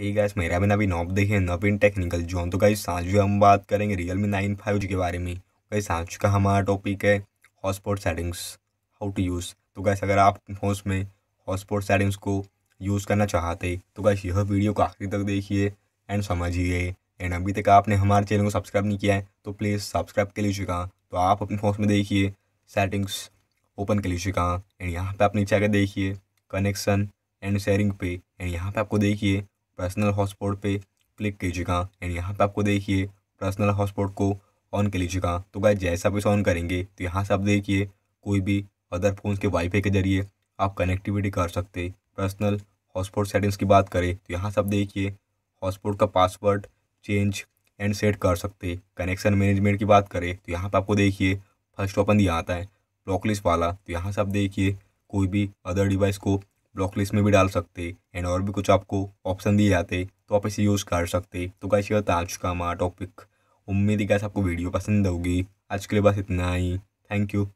एक गैस मेरा भी ना अभी नॉप देखिए नवीन टेक्निकल जोन तो गाइस आज हम बात करेंगे Realme nine five G के बारे में गाइस आज का हमारा टॉपिक है hotspot settings how to use तो गैस अगर आप फोन में हॉटस्पॉट सेटिंग्स को यूज़ करना चाहते तो गैस यह वीडियो को आखिरी तक देखिए एंड समझिए एंड अभी तक आपने हमारे चैनल को सब्सक्राइब नहीं किया है तो प्लीज़ सब्सक्राइब कर लीजिएगा तो आप अपने फोन में देखिए सेटिंग्स ओपन कर लीजिएगा एंड यहाँ पर आप नीचे आकर देखिए कनेक्शन एंड शेयरिंग पे एंड यहाँ पे आपको देखिए पर्सनल हॉटस्पॉट पे क्लिक कीजिएगा एंड यहाँ पे आपको देखिए पर्सनल हॉटस्पॉट को ऑन कर लीजिएगा तो गाय जैसा आप इसे ऑन करेंगे तो यहाँ से आप देखिए कोई भी अदर फोन के वाईफाई के जरिए आप कनेक्टिविटी कर सकते पर्सनल हॉटस्पॉट सेटिंग्स की बात करें तो यहाँ से आप देखिए हॉटस्पॉट का पासवर्ड चेंज एंड सेट कर सकते कनेक्शन मैनेजमेंट की बात करें तो यहाँ पर आपको देखिए फर्स्ट ऑप्शन दिया आता है ब्लॉकलिस्ट वाला तो यहाँ से आप देखिए कोई भी अदर डिवाइस को ब्लॉक लिस्ट में भी डाल सकते एंड और भी कुछ आपको ऑप्शन दिए जाते तो आप इसे यूज़ कर सकते तो गाइस ये है आज का हमारा टॉपिक उम्मीद है गाइस आपको वीडियो पसंद होगी आज के लिए बस इतना ही थैंक यू